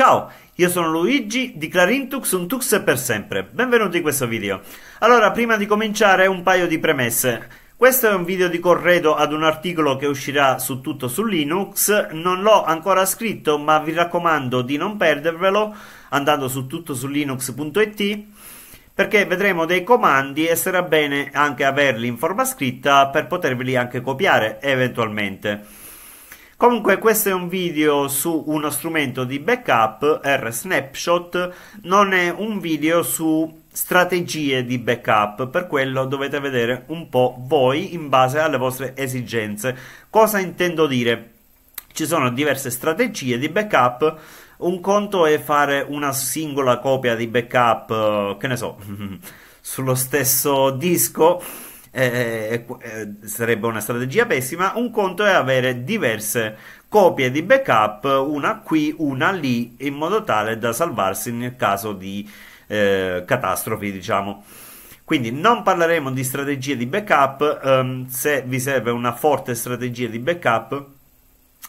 Ciao, io sono Luigi di Clarintux un Tux per sempre, benvenuti in questo video. Allora, prima di cominciare un paio di premesse. Questo è un video di corredo ad un articolo che uscirà su tutto su Linux, non l'ho ancora scritto ma vi raccomando di non perdervelo andando su tuttosulinux.it perché vedremo dei comandi e sarà bene anche averli in forma scritta per poterveli anche copiare eventualmente. Comunque questo è un video su uno strumento di backup, R-Snapshot, non è un video su strategie di backup, per quello dovete vedere un po' voi in base alle vostre esigenze. Cosa intendo dire? Ci sono diverse strategie di backup, un conto è fare una singola copia di backup, eh, che ne so, sullo stesso disco eh, eh, eh, sarebbe una strategia pessima. Un conto è avere diverse copie di backup, una qui, una lì, in modo tale da salvarsi nel caso di eh, catastrofi, diciamo. Quindi non parleremo di strategie di backup, ehm, se vi serve una forte strategia di backup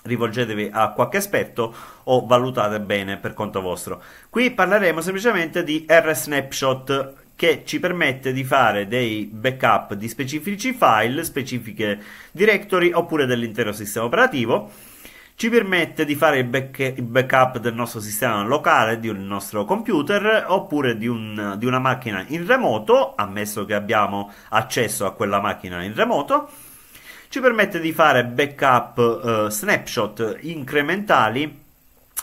rivolgetevi a qualche esperto o valutate bene per conto vostro. Qui parleremo semplicemente di R snapshot che ci permette di fare dei backup di specifici file, specifiche directory oppure dell'intero sistema operativo. Ci permette di fare il backup del nostro sistema locale, di un nostro computer oppure di, un, di una macchina in remoto, ammesso che abbiamo accesso a quella macchina in remoto. Ci permette di fare backup eh, snapshot incrementali,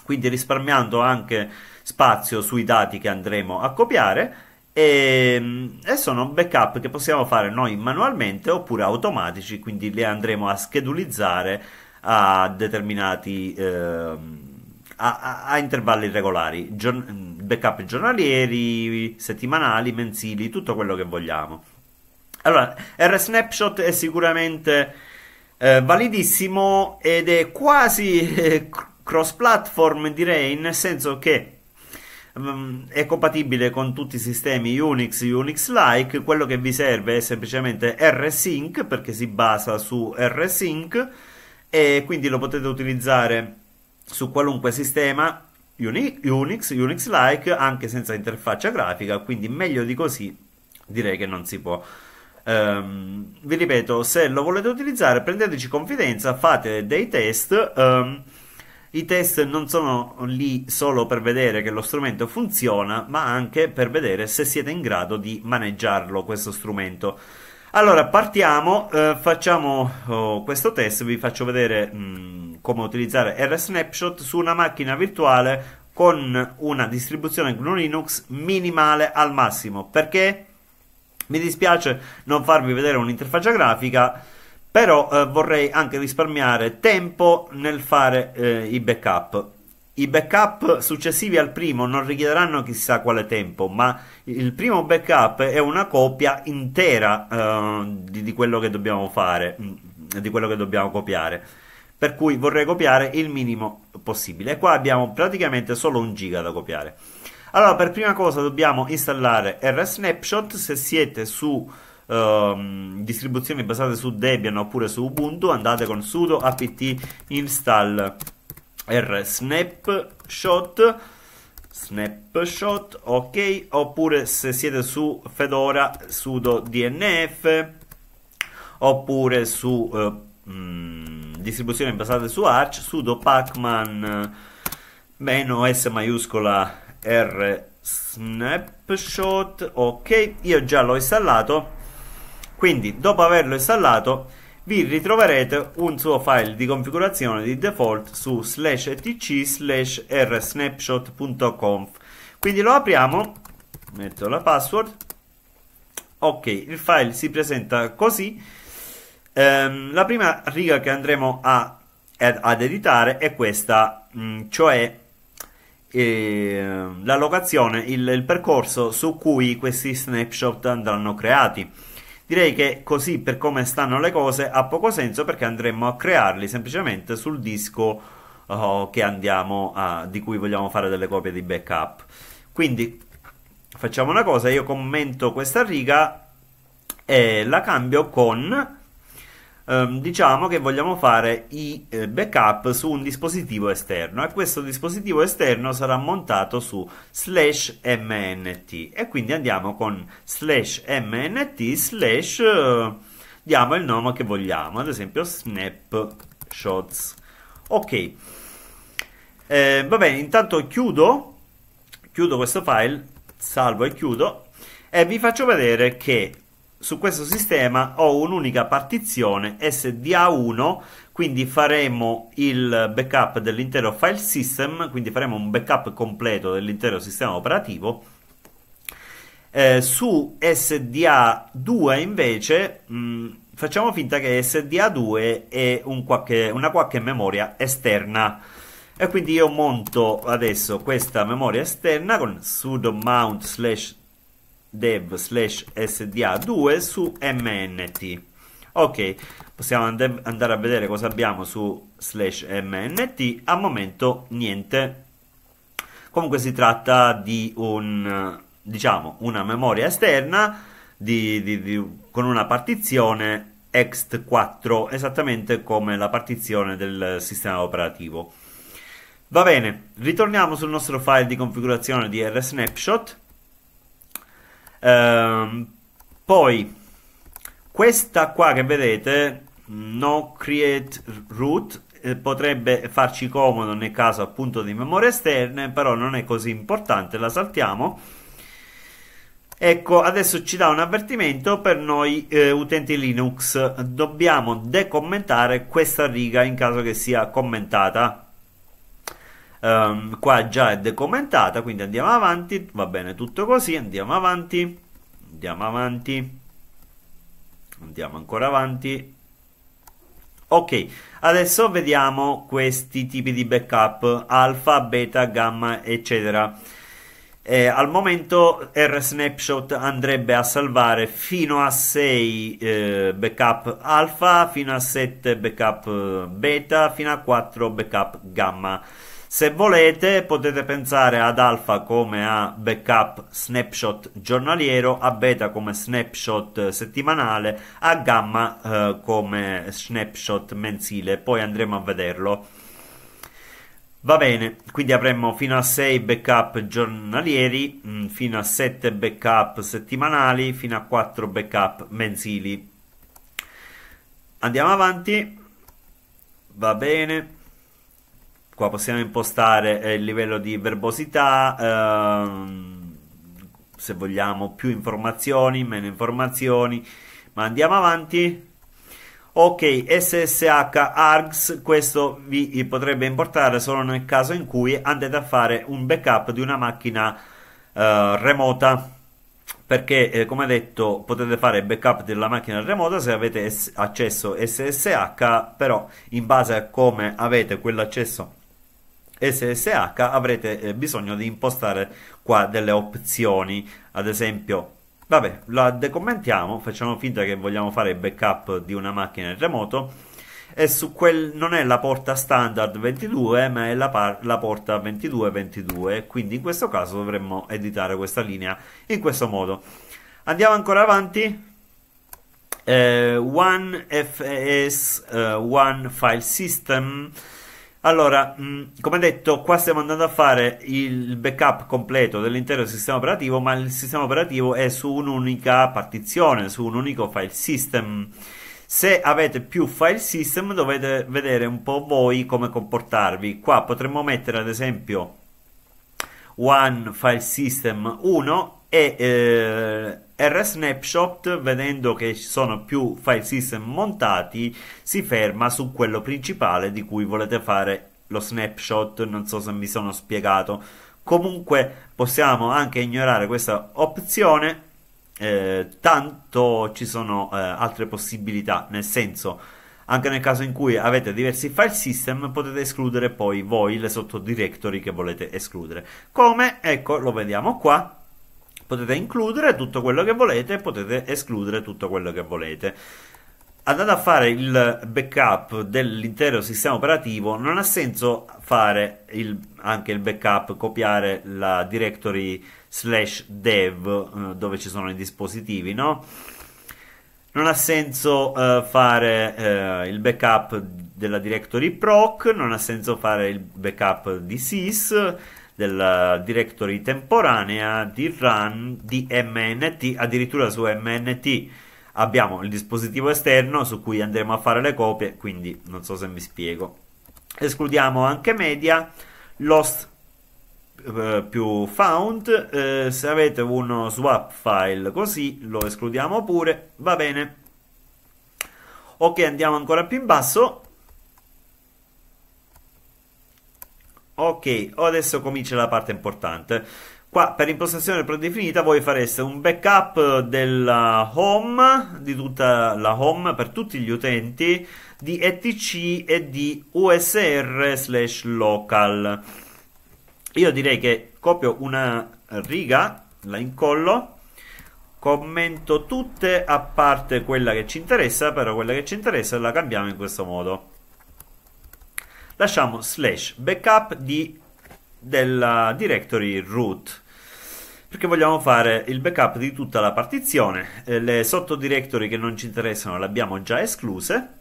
quindi risparmiando anche spazio sui dati che andremo a copiare e, ehm, sono backup che possiamo fare noi manualmente oppure automatici, quindi le andremo a schedulizzare a determinati eh, a, a, intervalli regolari, Giorn- backup giornalieri, settimanali, mensili, tutto quello che vogliamo. Allora, R Snapshot è sicuramente eh, validissimo ed è quasi eh, cross platform direi, nel senso che Ehm, è compatibile con tutti i sistemi Unix, Unix-like, quello che vi serve è semplicemente rsync perché si basa su rsync e quindi lo potete utilizzare su qualunque sistema Unix, Unix-like, anche senza interfaccia grafica, quindi meglio di così direi che non si può. Um, vi ripeto, se lo volete utilizzare prendeteci confidenza, fate dei test. Um, i test non sono lì solo per vedere che lo strumento funziona, ma anche per vedere se siete in grado di maneggiarlo questo strumento. Allora, partiamo, eh, facciamo oh, questo test, vi faccio vedere mh, mm, come utilizzare RSnapshot su una macchina virtuale con una distribuzione GNU Linux minimale al massimo, perché mi dispiace non farvi vedere un'interfaccia grafica, però eh, vorrei anche risparmiare tempo nel fare eh, i backup. I backup successivi al primo non richiederanno chissà quale tempo, ma il primo backup è una copia intera eh, di, di, quello che dobbiamo fare, mm, di quello che dobbiamo copiare. Per cui vorrei copiare il minimo possibile. E qua abbiamo praticamente solo un giga da copiare. Allora, per prima cosa dobbiamo installare RSnapshot. Se siete su Ehm, distribuzioni basate su Debian oppure su Ubuntu, andate con sudo apt install r snapshot snapshot ok oppure se siete su Fedora sudo dnf oppure su eh, mm, distribuzioni basate su Arch sudo pacman meno s maiuscola r snapshot ok io già l'ho installato quindi dopo averlo installato vi ritroverete un suo file di configurazione di default su slash etc slash rsnapshot.conf quindi lo apriamo metto la password ok il file si presenta così ehm, la prima riga che andremo a, ad editare è questa mm, cioè eh, la locazione il, il percorso su cui questi snapshot andranno creati Direi che così per come stanno le cose ha poco senso perché andremo a crearli semplicemente sul disco uh, a, di cui vogliamo fare delle copie di backup. Quindi facciamo una cosa, io commento questa riga e la cambio con ehm, diciamo che vogliamo fare i eh, backup su un dispositivo esterno e questo dispositivo esterno sarà montato su slash mnt e quindi andiamo con slash mnt slash eh, diamo il nome che vogliamo ad esempio snapshots ok eh, va bene intanto chiudo chiudo questo file salvo e chiudo e vi faccio vedere che su questo sistema ho un'unica partizione SDA1, quindi faremo il backup dell'intero file system, quindi faremo un backup completo dell'intero sistema operativo. Eh, su SDA2 invece mh, mm, facciamo finta che SDA2 è un qualche, una qualche memoria esterna e quindi io monto adesso questa memoria esterna con sudo mount slash dev slash sda2 su mnt ok possiamo and andare a vedere cosa abbiamo su slash mnt al momento niente comunque si tratta di un diciamo una memoria esterna di, di, di, con una partizione ext4 esattamente come la partizione del sistema operativo va bene ritorniamo sul nostro file di configurazione di rsnapshot snapshot Ehm, poi questa qua che vedete, no create root, eh, potrebbe farci comodo nel caso appunto di memorie esterne, però non è così importante, la saltiamo. Ecco, adesso ci dà un avvertimento per noi eh, utenti Linux. Dobbiamo decommentare questa riga in caso che sia commentata. Um, qua già è decommentata, quindi andiamo avanti, va bene tutto così, andiamo avanti, andiamo avanti, andiamo ancora avanti. Ok, adesso vediamo questi tipi di backup, alfa, beta, gamma, eccetera. Eh, al momento R Snapshot andrebbe a salvare fino a 6 eh, backup alfa, fino a 7 backup eh, beta, fino a 4 backup gamma. Se volete potete pensare ad alfa come a backup snapshot giornaliero, a beta come snapshot settimanale, a gamma eh, come snapshot mensile, poi andremo a vederlo. Va bene, quindi avremo fino a 6 backup giornalieri, mm, fino a 7 backup settimanali, fino a 4 backup mensili. Andiamo avanti. Va bene. Qua possiamo impostare eh, il livello di verbosità, ehm, se vogliamo più informazioni, meno informazioni, ma andiamo avanti. Ok, SSH ARGS, questo vi potrebbe importare solo nel caso in cui andate a fare un backup di una macchina eh, remota perché eh, come detto potete fare backup della macchina remota se avete accesso SSH però in base a come avete quell'accesso SSH avrete eh, bisogno di impostare qua delle opzioni, ad esempio vabbè la decommentiamo, facciamo finta che vogliamo fare il backup di una macchina in remoto e su quel non è la porta standard 22 ma è la, par, la porta 2222 quindi in questo caso dovremmo editare questa linea in questo modo andiamo ancora avanti eh, one FS, eh, one file system allora, mm, come detto, qua stiamo andando a fare il backup completo dell'intero sistema operativo, ma il sistema operativo è su un'unica partizione, su un unico file system. Se avete più file system dovete vedere un po' voi come comportarvi. Qua potremmo mettere ad esempio One File System 1 e eh, R Snapshot, vedendo che ci sono più file system montati, si ferma su quello principale di cui volete fare lo snapshot. Non so se mi sono spiegato. Comunque possiamo anche ignorare questa opzione, eh, tanto ci sono eh, altre possibilità, nel senso anche nel caso in cui avete diversi file system potete escludere poi voi le sottodirectory che volete escludere. Come? Ecco, lo vediamo qua potete includere tutto quello che volete, potete escludere tutto quello che volete. Andate a fare il backup dell'intero sistema operativo, non ha senso fare il, anche il backup, copiare la directory slash dev eh, dove ci sono i dispositivi, no? non ha senso uh, fare uh, il backup della directory proc, non ha senso fare il backup di sys, della directory temporanea, di run, di mnt, addirittura su mnt abbiamo il dispositivo esterno su cui andremo a fare le copie, quindi non so se mi spiego. Escludiamo anche media, lost eh, più found eh, se avete uno swap file così lo escludiamo pure va bene ok andiamo ancora più in basso ok adesso comincia la parte importante qua per impostazione predefinita voi fareste un backup della home di tutta la home per tutti gli utenti di etc e di usr slash local io direi che copio una riga, la incollo, commento tutte a parte quella che ci interessa, però quella che ci interessa la cambiamo in questo modo. Lasciamo slash backup di, della directory root perché vogliamo fare il backup di tutta la partizione. Eh, le sottodirectory che non ci interessano le abbiamo già escluse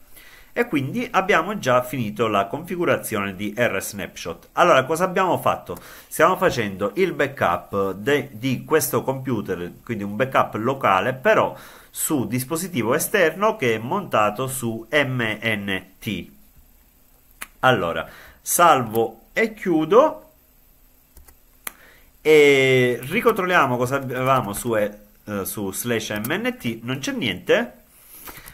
e quindi abbiamo già finito la configurazione di R snapshot allora cosa abbiamo fatto stiamo facendo il backup de, di questo computer quindi un backup locale però su dispositivo esterno che è montato su mnt allora salvo e chiudo e ricontrolliamo cosa avevamo su, e, eh, su slash mnt non c'è niente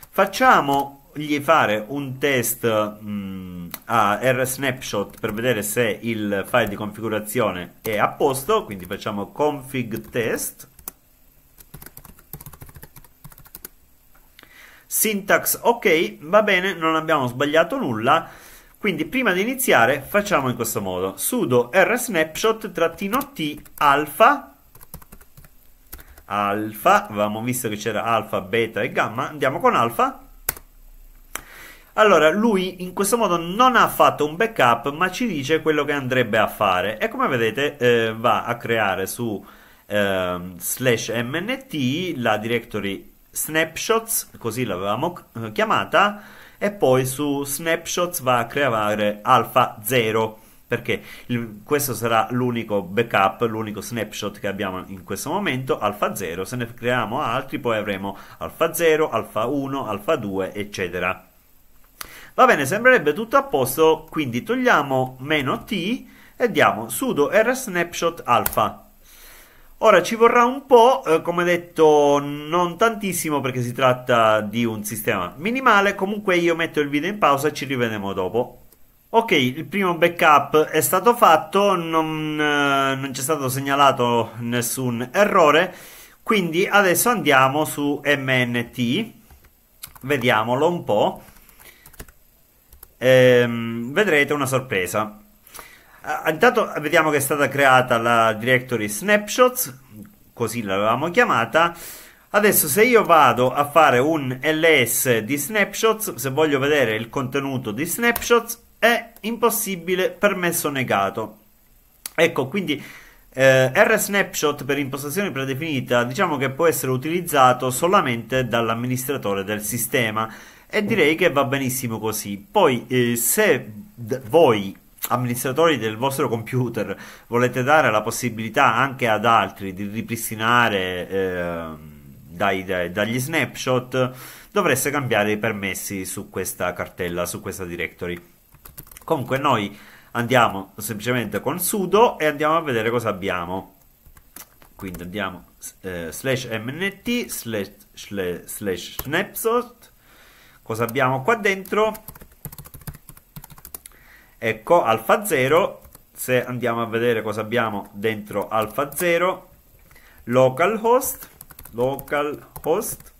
facciamo gli fare un test mh, mm, a R snapshot per vedere se il file di configurazione è a posto, quindi facciamo config test syntax ok, va bene, non abbiamo sbagliato nulla. Quindi prima di iniziare facciamo in questo modo, sudo rsnapshot-t alfa, alfa, avevamo visto che c'era alfa, beta e gamma, andiamo con alfa, allora, lui in questo modo non ha fatto un backup, ma ci dice quello che andrebbe a fare. E come vedete, eh, va a creare su eh, slash mnt la directory snapshots, così l'avevamo eh, chiamata, e poi su snapshots va a creare alfa 0 perché il, questo sarà l'unico backup, l'unico snapshot che abbiamo in questo momento, alfa 0, se ne creiamo altri poi avremo alfa 0, alfa 1, alfa 2, eccetera. Va bene, sembrerebbe tutto a posto, quindi togliamo meno t e diamo sudo rsnapshot alpha. Ora ci vorrà un po', eh, come detto, non tantissimo perché si tratta di un sistema minimale, comunque io metto il video in pausa e ci rivediamo dopo. Ok, il primo backup è stato fatto, non, eh, non c'è stato segnalato nessun errore, quindi adesso andiamo su MNT, vediamolo un po' ehm, vedrete una sorpresa. Ah, intanto vediamo che è stata creata la directory snapshots, così l'avevamo chiamata. Adesso se io vado a fare un ls di snapshots, se voglio vedere il contenuto di snapshots, è impossibile permesso negato. Ecco, quindi eh, RSnapshot per impostazione predefinita diciamo che può essere utilizzato solamente dall'amministratore del sistema e direi che va benissimo così. Poi, eh, se d- voi amministratori del vostro computer volete dare la possibilità anche ad altri di ripristinare eh, dai, dai, dagli snapshot, dovreste cambiare i permessi su questa cartella, su questa directory. Comunque noi andiamo semplicemente con sudo e andiamo a vedere cosa abbiamo. Quindi andiamo eh, slash mnt slash, slash, slash snapshot Cosa abbiamo qua dentro? Ecco, alfa 0. Se andiamo a vedere cosa abbiamo dentro alfa 0, localhost, localhost,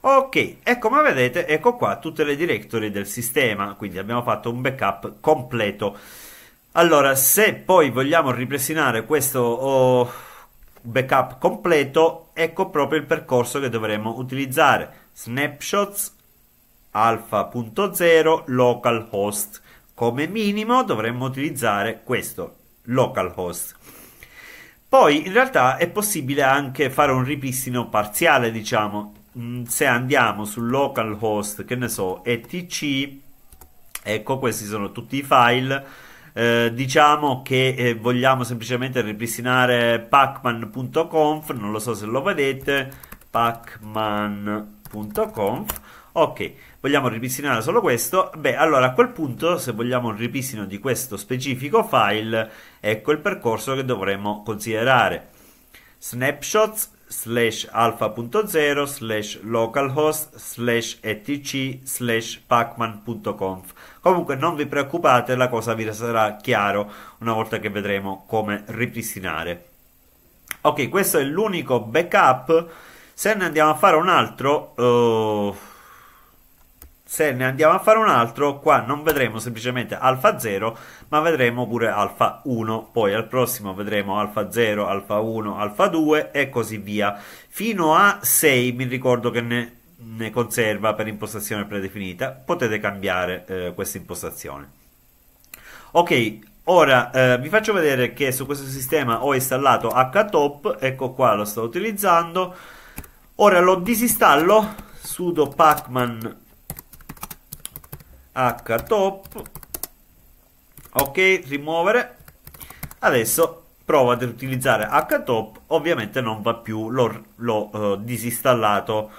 Ok, e come vedete, ecco qua tutte le directory del sistema, quindi abbiamo fatto un backup completo. Allora, se poi vogliamo ripristinare questo oh, backup completo, ecco proprio il percorso che dovremmo utilizzare. Snapshots, alfa.0 localhost. Come minimo dovremmo utilizzare questo localhost. Poi in realtà è possibile anche fare un ripristino parziale, diciamo, mm, se andiamo sul localhost, che ne so, etc, ecco questi sono tutti i file. Eh, diciamo che eh, vogliamo semplicemente ripristinare pacman.conf, non lo so se lo vedete, pacman.conf Ok, vogliamo ripristinare solo questo? Beh, allora a quel punto, se vogliamo un ripristino di questo specifico file, ecco il percorso che dovremmo considerare. Snapshots slash alfa.0 slash localhost slash etc slash pacman.conf comunque non vi preoccupate la cosa vi sarà chiaro una volta che vedremo come ripristinare ok questo è l'unico backup se ne andiamo a fare un altro uh se ne andiamo a fare un altro qua non vedremo semplicemente alfa 0 ma vedremo pure alfa 1 poi al prossimo vedremo alfa 0 alfa 1 alfa 2 e così via fino a 6 mi ricordo che ne, ne conserva per impostazione predefinita potete cambiare eh, questa impostazione ok Ora eh, vi faccio vedere che su questo sistema ho installato HTOP, ecco qua lo sto utilizzando. Ora lo disinstallo, sudo pacman h top ok rimuovere adesso prova ad utilizzare h top ovviamente non va più l'ho, eh, disinstallato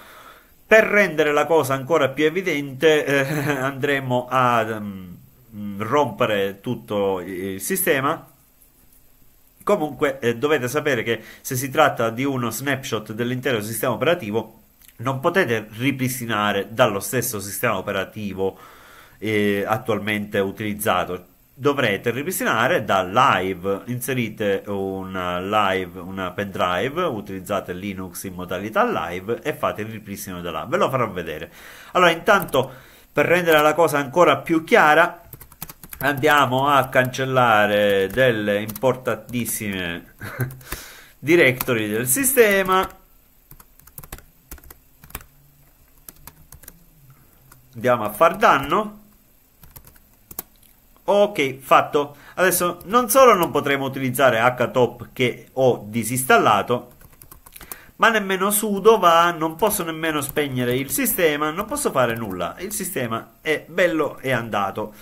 per rendere la cosa ancora più evidente eh, andremo a mm, rompere tutto il sistema comunque eh, dovete sapere che se si tratta di uno snapshot dell'intero sistema operativo non potete ripristinare dallo stesso sistema operativo eh, attualmente utilizzato dovrete ripristinare da live inserite un eh, live una pendrive utilizzate linux in modalità live e fate il ripristino da là ve lo farò vedere allora intanto per rendere la cosa ancora più chiara andiamo a cancellare delle importantissime directory del sistema andiamo a far danno Ok, fatto. Adesso non solo non potremo utilizzare htop che ho disinstallato, ma nemmeno sudo va, non posso nemmeno spegnere il sistema, non posso fare nulla. Il sistema è bello e andato.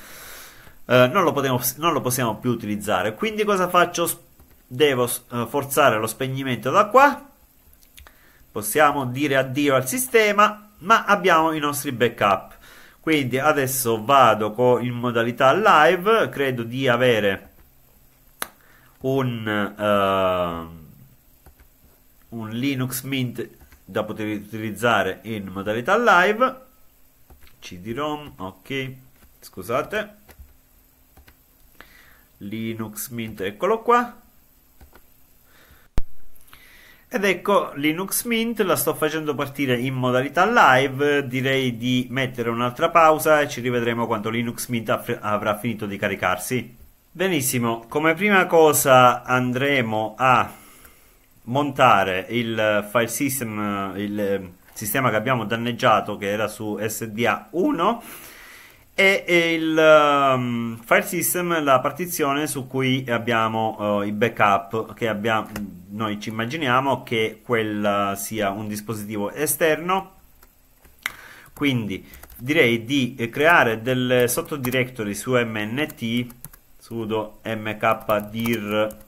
Eh, non, lo potevo, non, lo possiamo più utilizzare. Quindi cosa faccio? Devo eh, forzare lo spegnimento da qua. Possiamo dire addio al sistema, ma abbiamo i nostri backup quindi adesso vado in modalità live credo di avere un, uh, un Linux Mint da poter utilizzare in modalità live cd-rom ok scusate Linux Mint eccolo qua ed ecco Linux Mint, la sto facendo partire in modalità live, direi di mettere un'altra pausa e ci rivedremo quando Linux Mint avrà finito di caricarsi. Benissimo, come prima cosa andremo a montare il file system, il eh, sistema che abbiamo danneggiato che era su SDA 1 e, il um, file system la partizione su cui abbiamo uh, i backup che abbiamo, noi ci immaginiamo che quel uh, sia un dispositivo esterno quindi direi di creare delle sottodirectory su mnt sudo mkdir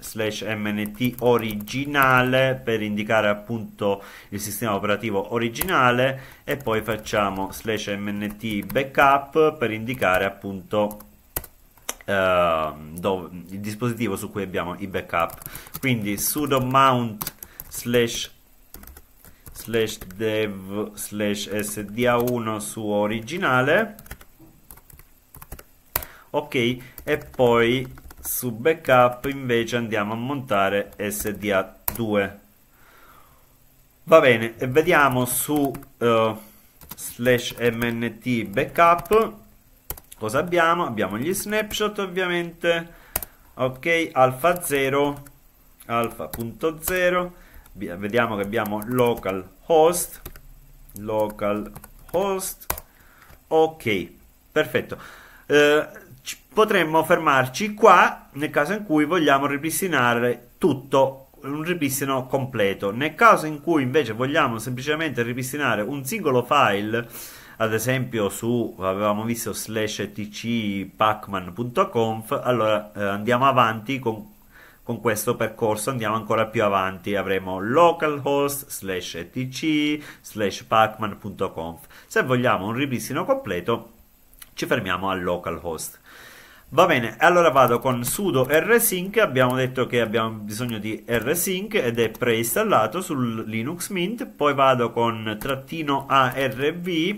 slash mnt originale per indicare appunto il sistema operativo originale e poi facciamo slash mnt backup per indicare appunto eh, dove, il dispositivo su cui abbiamo i backup quindi sudo mount slash slash dev slash sda1 su originale ok e poi su backup invece andiamo a montare SDA2 va bene e vediamo su uh, slash mnt backup cosa abbiamo abbiamo gli snapshot ovviamente ok alfa 0 punto 0 vediamo che abbiamo local host local host ok perfetto uh, potremmo fermarci qua nel caso in cui vogliamo ripristinare tutto un ripristino completo nel caso in cui invece vogliamo semplicemente ripristinare un singolo file ad esempio su avevamo visto slash tc pacman.conf allora eh, andiamo avanti con, con, questo percorso andiamo ancora più avanti avremo localhost slash tc slash pacman.conf se vogliamo un ripristino completo ci fermiamo al localhost. Va bene, allora vado con sudo rsync, abbiamo detto che abbiamo bisogno di rsync ed è preinstallato sul Linux Mint, poi vado con trattino arv,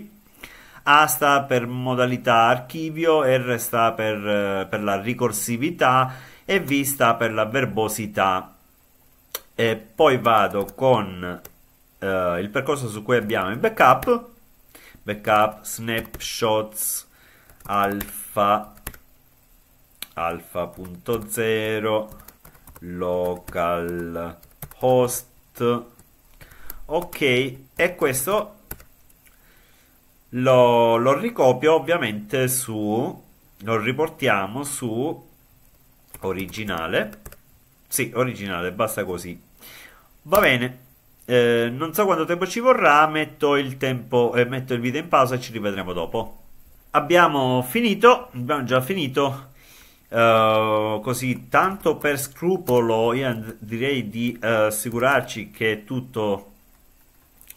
a sta per modalità archivio, R sta per, eh, per la ricorsività e V sta per la verbosità. E poi vado con eh, il percorso su cui abbiamo il backup, backup, snapshots, alfa alfa.0 localhost ok e questo lo, lo ricopio ovviamente su lo riportiamo su originale sì originale basta così va bene eh, non so quanto tempo ci vorrà metto il tempo e eh, metto il video in pausa e ci rivedremo dopo abbiamo finito, abbiamo già finito. Uh, così, tanto per scrupolo, io direi di uh, assicurarci che tutto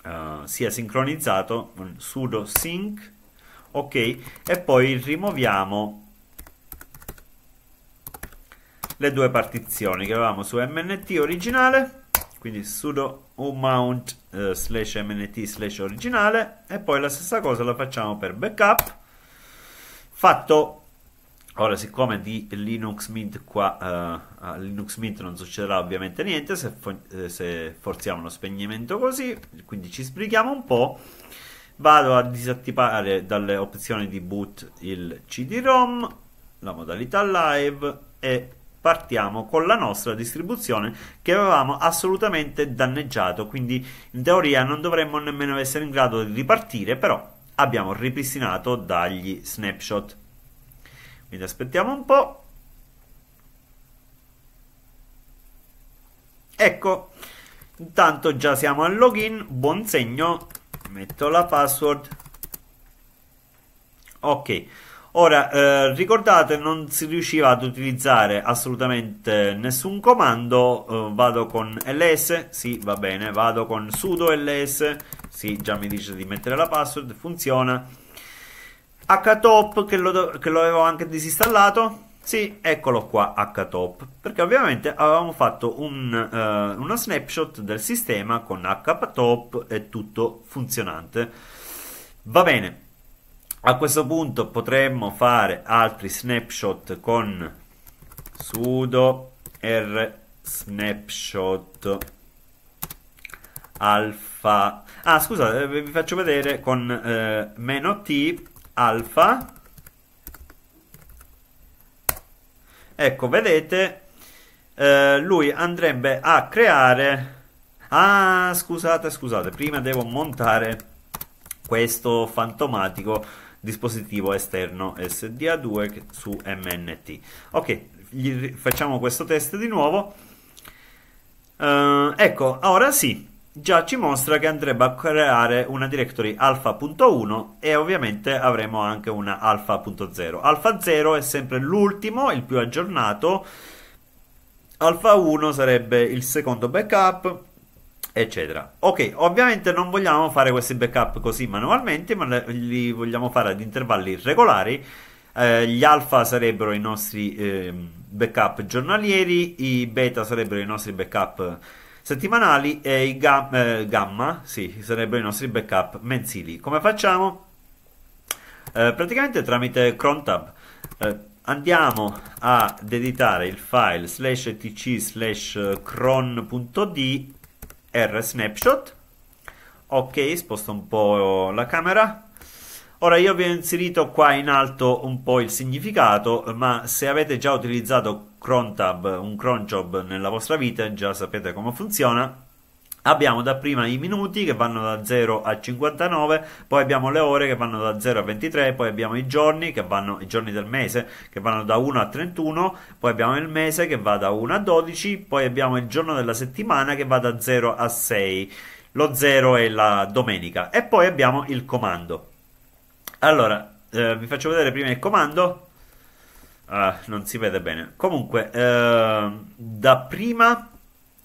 uh, sia sincronizzato. Sudo sync, ok, e poi rimuoviamo le due partizioni che avevamo su mnt originale quindi sudo umount eh, slash mnt slash originale e poi la stessa cosa la facciamo per backup Fatto, ora siccome di Linux Mint qua, uh, a Linux Mint non succederà ovviamente niente se, fo- eh, se forziamo lo spegnimento così, quindi ci sbrighiamo un po'. Vado a disattivare dalle opzioni di boot il CD-ROM, la modalità live e partiamo con la nostra distribuzione che avevamo assolutamente danneggiato quindi in teoria non dovremmo nemmeno essere in grado di ripartire però abbiamo ripristinato dagli snapshot. Quindi aspettiamo un po'. Ecco, intanto già siamo al login, buon segno, metto la password. Ok. Ora, eh, ricordate, non si riusciva ad utilizzare assolutamente nessun comando. Eh, vado con ls, sì, va bene. Vado con sudo ls, sì, già mi dice di mettere la password, funziona. htop, che lo, che lo avevo anche disinstallato. Sì, eccolo qua, htop, perché ovviamente avevamo fatto un, eh, uno snapshot del sistema con htop e tutto funzionante. Va bene, a questo punto potremmo fare altri snapshot con sudo r snapshot alfa ah scusa eh, vi faccio vedere con eh, meno t alfa ecco vedete eh, lui andrebbe a creare ah scusate scusate prima devo montare questo fantomatico dispositivo esterno SDA2 su MNT. Ok, facciamo questo test di nuovo. Uh, ecco, ora sì, già ci mostra che andrebbe a creare una directory alfa.1 e ovviamente avremo anche una alfa.0. Alfa0 è sempre l'ultimo, il più aggiornato. Alfa 1 sarebbe il secondo backup eccetera. Ok, ovviamente non vogliamo fare questi backup così manualmente, ma li vogliamo fare ad intervalli regolari. Eh, gli alfa sarebbero i nostri eh, backup giornalieri, i beta sarebbero i nostri backup settimanali e i ga eh, gamma sì, sarebbero i nostri backup mensili. Come facciamo? Eh, praticamente tramite crontab eh, andiamo ad editare il file slash tc slash cron.d R snapshot ok sposto un po' la camera ora io vi ho inserito qua in alto un po' il significato ma se avete già utilizzato crontab un cronjob nella vostra vita già sapete come funziona Abbiamo dapprima i minuti che vanno da 0 a 59, poi abbiamo le ore che vanno da 0 a 23, poi abbiamo i giorni, che vanno, i giorni del mese che vanno da 1 a 31, poi abbiamo il mese che va da 1 a 12, poi abbiamo il giorno della settimana che va da 0 a 6, lo 0 è la domenica e poi abbiamo il comando. Allora, eh, vi faccio vedere prima il comando, ah, non si vede bene. Comunque, eh, da prima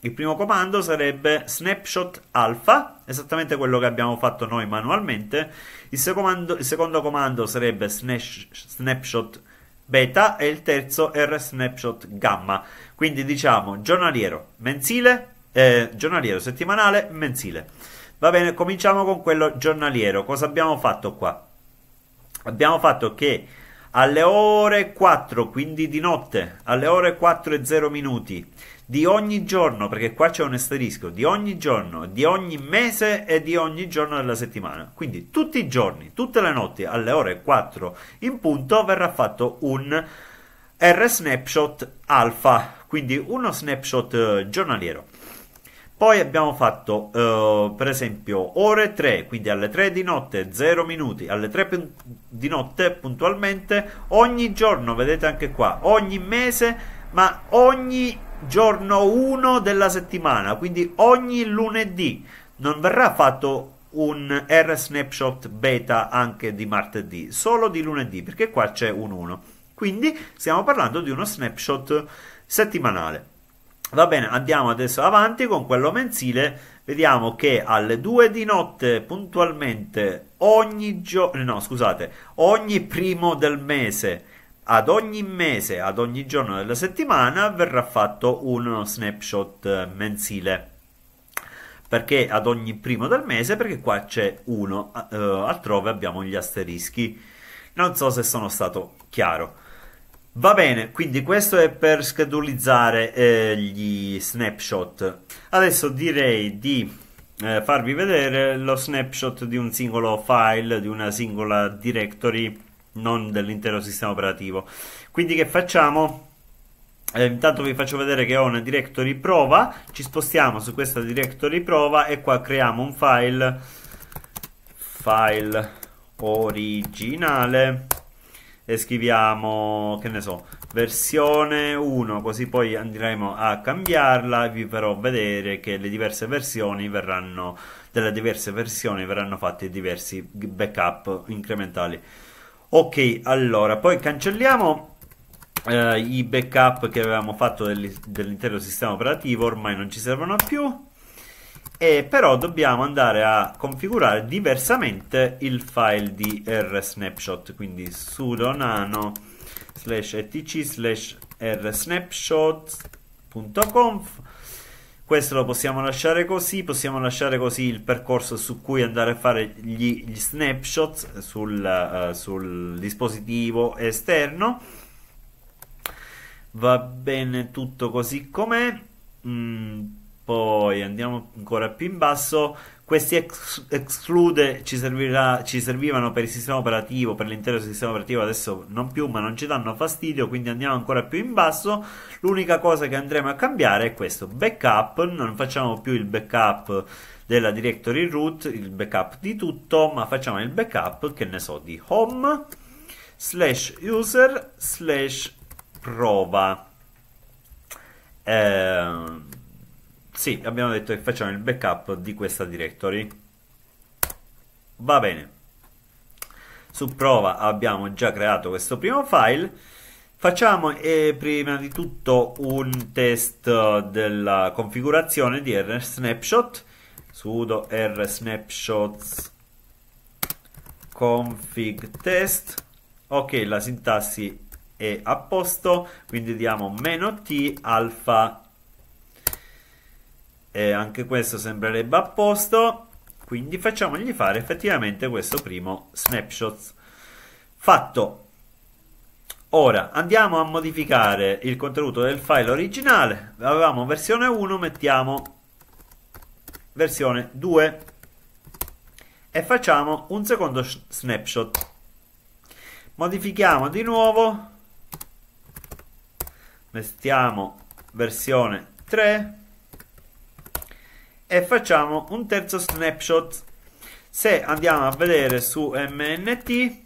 il primo comando sarebbe snapshot alfa, esattamente quello che abbiamo fatto noi manualmente. Il, secondo, il secondo comando sarebbe snash, snapshot beta e il terzo r snapshot gamma. Quindi diciamo giornaliero mensile, eh, giornaliero settimanale mensile. Va bene, cominciamo con quello giornaliero. Cosa abbiamo fatto qua? Abbiamo fatto che alle ore 4, quindi di notte, alle ore 4 e 0 minuti, di ogni giorno, perché qua c'è un asterisco, di ogni giorno, di ogni mese e di ogni giorno della settimana. Quindi tutti i giorni, tutte le notti, alle ore 4 in punto, verrà fatto un R snapshot alfa, quindi uno snapshot eh, giornaliero. Poi abbiamo fatto eh, per esempio ore 3, quindi alle 3 di notte 0 minuti, alle 3 di notte puntualmente, ogni giorno, vedete anche qua, ogni mese, ma ogni giorno 1 della settimana, quindi ogni lunedì. Non verrà fatto un R snapshot beta anche di martedì, solo di lunedì, perché qua c'è un 1. Quindi stiamo parlando di uno snapshot settimanale. Va bene, andiamo adesso avanti con quello mensile. Vediamo che alle 2 di notte puntualmente ogni giorno, no, scusate, ogni primo del mese ad ogni mese, ad ogni giorno della settimana verrà fatto uno snapshot mensile. Perché ad ogni primo del mese? Perché qua c'è uno, eh, altrove abbiamo gli asterischi. Non so se sono stato chiaro. Va bene, quindi questo è per schedulizzare eh, gli snapshot. Adesso direi di eh, farvi vedere lo snapshot di un singolo file, di una singola directory non dell'intero sistema operativo. Quindi che facciamo? Eh, intanto vi faccio vedere che ho una directory prova, ci spostiamo su questa directory prova e qua creiamo un file, file originale e scriviamo, che ne so, versione 1, così poi andremo a cambiarla e vi farò vedere che le diverse versioni verranno, delle diverse versioni verranno fatti diversi backup incrementali ok allora poi cancelliamo eh, i backup che avevamo fatto dell'intero sistema operativo ormai non ci servono più e però dobbiamo andare a configurare diversamente il file di rsnapshot quindi sudo nano slash etc slash rsnapshot.conf questo lo possiamo lasciare così, possiamo lasciare così il percorso su cui andare a fare gli, gli snapshot sul, uh, sul dispositivo esterno. Va bene tutto così com'è. Mm, poi andiamo ancora più in basso questi ex- exclude ci, servirà, ci servivano per il sistema operativo, per l'intero sistema operativo, adesso non più, ma non ci danno fastidio, quindi andiamo ancora più in basso. L'unica cosa che andremo a cambiare è questo backup, non facciamo più il backup della directory root, il backup di tutto, ma facciamo il backup, che ne so, di home slash user slash prova. Eh, sì, abbiamo detto che facciamo il backup di questa directory. Va bene. Su prova abbiamo già creato questo primo file. Facciamo eh, prima di tutto un test della configurazione di R snapshot. sudo R snapshots config test. Ok, la sintassi è a posto, quindi diamo meno t alfa e anche questo sembrerebbe a posto quindi facciamogli fare effettivamente questo primo snapshot fatto ora andiamo a modificare il contenuto del file originale avevamo versione 1 mettiamo versione 2 e facciamo un secondo snapshot modifichiamo di nuovo mettiamo versione 3 e facciamo un terzo snapshot se andiamo a vedere su mnt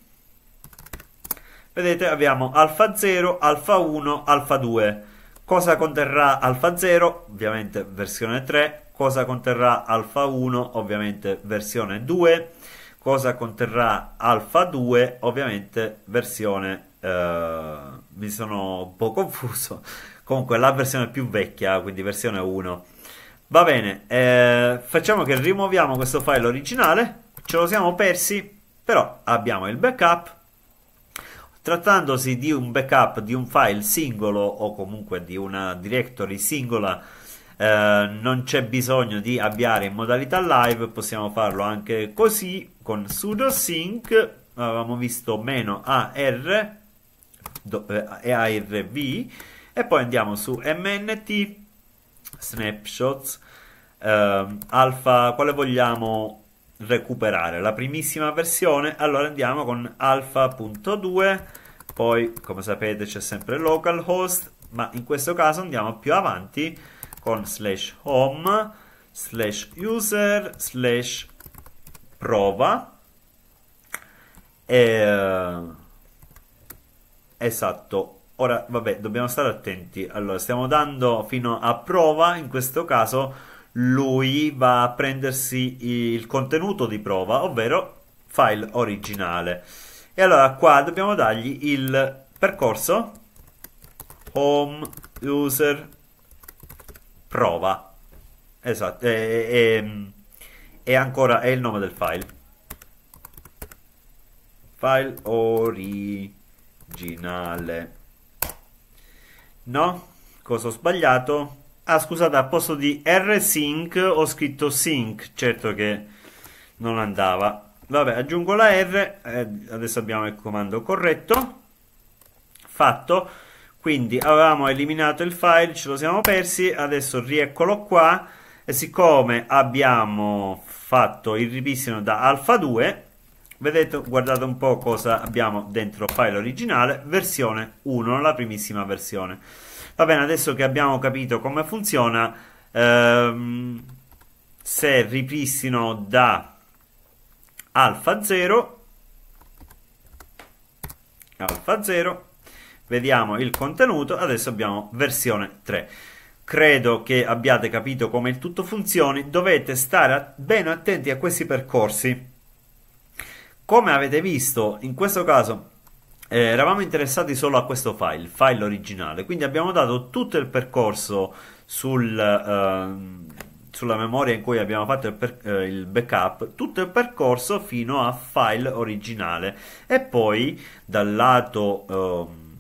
vedete abbiamo alfa 0 alfa 1 alfa 2 cosa conterrà alfa 0 ovviamente versione 3 cosa conterrà alfa 1 ovviamente versione 2 cosa conterrà alfa 2 ovviamente versione eh, mi sono un po' confuso comunque la versione più vecchia quindi versione 1 Va bene, eh, facciamo che rimuoviamo questo file originale, ce lo siamo persi, però abbiamo il backup. Trattandosi di un backup di un file singolo o comunque di una directory singola, eh, non c'è bisogno di avviare in modalità live, possiamo farlo anche così con sudo sync, avevamo visto meno AR e eh, ARV e poi andiamo su MNT snapshots. Uh, ehm, alfa, quale vogliamo recuperare? La primissima versione? Allora andiamo con alfa.2, poi come sapete c'è sempre localhost, ma in questo caso andiamo più avanti con slash home, slash user, slash prova. E, ehm, esatto, Ora, vabbè, dobbiamo stare attenti. Allora, stiamo dando fino a prova, in questo caso lui va a prendersi il contenuto di prova, ovvero file originale. E allora qua dobbiamo dargli il percorso home user prova. Esatto, e, ancora è il nome del file. File originale No? Cosa ho sbagliato? Ah, scusate, al posto di R-Sync ho scritto Sync, certo che non andava. Vabbè, aggiungo la R, eh, adesso abbiamo il comando corretto. Fatto. Quindi avevamo eliminato il file, ce lo siamo persi, adesso rieccolo qua. E siccome abbiamo fatto il ripristino da alfa 2, vedete guardate un po' cosa abbiamo dentro file originale versione 1 la primissima versione va bene adesso che abbiamo capito come funziona ehm, se ripristino da alfa 0 alfa 0 vediamo il contenuto adesso abbiamo versione 3 credo che abbiate capito come il tutto funzioni dovete stare at bene attenti a questi percorsi come avete visto, in questo caso eh, eravamo interessati solo a questo file, file originale, quindi abbiamo dato tutto il percorso sul, eh, sulla memoria in cui abbiamo fatto il, eh, il, backup, tutto il percorso fino a file originale e poi dal lato ehm,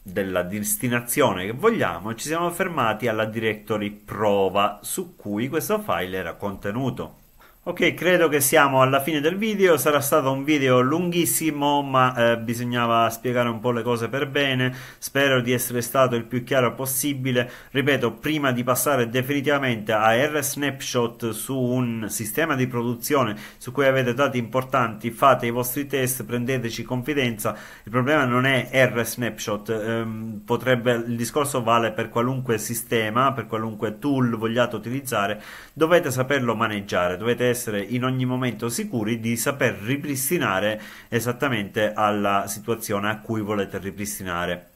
della destinazione che vogliamo ci siamo fermati alla directory prova su cui questo file era contenuto. Ok, credo che siamo alla fine del video, sarà stato un video lunghissimo ma eh, bisognava spiegare un po' le cose per bene, spero di essere stato il più chiaro possibile, ripeto, prima di passare definitivamente a R Snapshot su un sistema di produzione su cui avete dati importanti, fate i vostri test, prendeteci confidenza, il problema non è R Snapshot, ehm, potrebbe, il discorso vale per qualunque sistema, per qualunque tool vogliate utilizzare, dovete saperlo maneggiare, dovete essere essere in ogni momento sicuri di saper ripristinare esattamente alla situazione a cui volete ripristinare.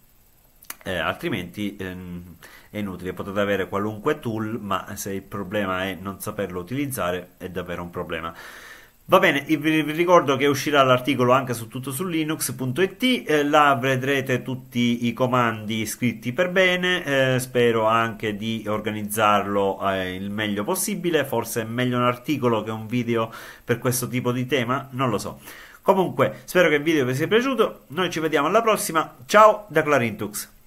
Eh, altrimenti ehm, è inutile, potete avere qualunque tool, ma se il problema è non saperlo utilizzare è davvero un problema. Va bene, vi ricordo che uscirà l'articolo anche su tutto su linux.it, eh, là vedrete tutti i comandi scritti per bene, eh, spero anche di organizzarlo eh, il meglio possibile, forse è meglio un articolo che un video per questo tipo di tema, non lo so. Comunque, spero che il video vi sia piaciuto, noi ci vediamo alla prossima, ciao da Clarintux.